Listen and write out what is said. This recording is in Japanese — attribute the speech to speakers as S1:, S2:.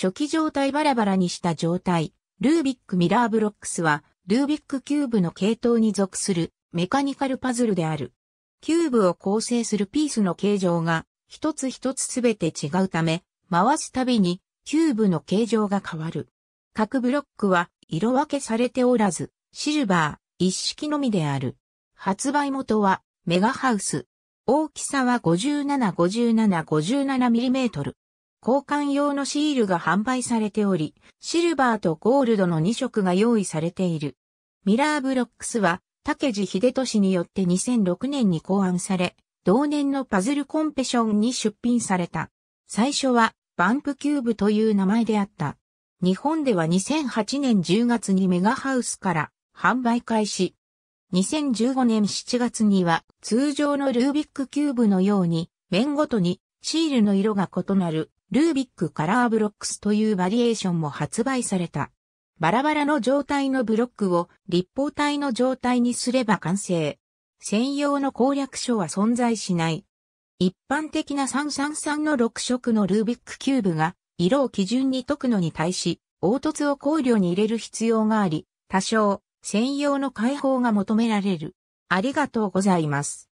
S1: 初期状態バラバラにした状態、ルービックミラーブロックスは、ルービックキューブの系統に属するメカニカルパズルである。キューブを構成するピースの形状が一つ一つすべて違うため、回すたびにキューブの形状が変わる。各ブロックは色分けされておらず、シルバー、一式のみである。発売元はメガハウス。大きさは 575757mm。交換用のシールが販売されており、シルバーとゴールドの2色が用意されている。ミラーブロックスは、竹地秀俊によって2006年に考案され、同年のパズルコンペションに出品された。最初は、バンプキューブという名前であった。日本では2008年10月にメガハウスから販売開始。2015年7月には通常のルービックキューブのように面ごとにシールの色が異なるルービックカラーブロックスというバリエーションも発売された。バラバラの状態のブロックを立方体の状態にすれば完成。専用の攻略書は存在しない。一般的な333の6色のルービックキューブが色を基準に解くのに対し、凹凸を考慮に入れる必要があり、多少専用の解放が求められる。ありがとうございます。